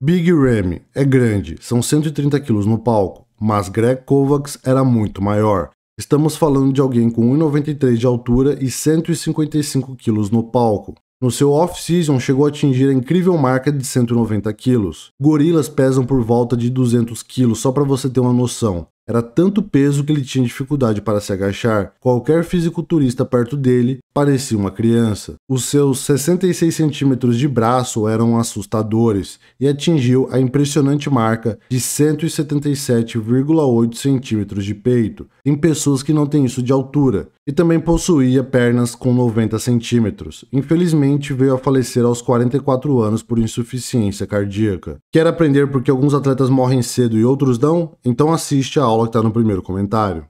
Big Ramy é grande, são 130 quilos no palco, mas Greg Kovacs era muito maior. Estamos falando de alguém com 1,93 de altura e 155 quilos no palco. No seu off-season, chegou a atingir a incrível marca de 190 quilos. Gorilas pesam por volta de 200 quilos, só para você ter uma noção. Era tanto peso que ele tinha dificuldade para se agachar. Qualquer fisiculturista perto dele parecia uma criança. Os seus 66 centímetros de braço eram assustadores e atingiu a impressionante marca de 177,8 centímetros de peito em pessoas que não têm isso de altura. E também possuía pernas com 90 centímetros. Infelizmente, veio a falecer aos 44 anos por insuficiência cardíaca. Quer aprender porque alguns atletas morrem cedo e outros não? Então assiste a aula Paulo que está no primeiro comentário.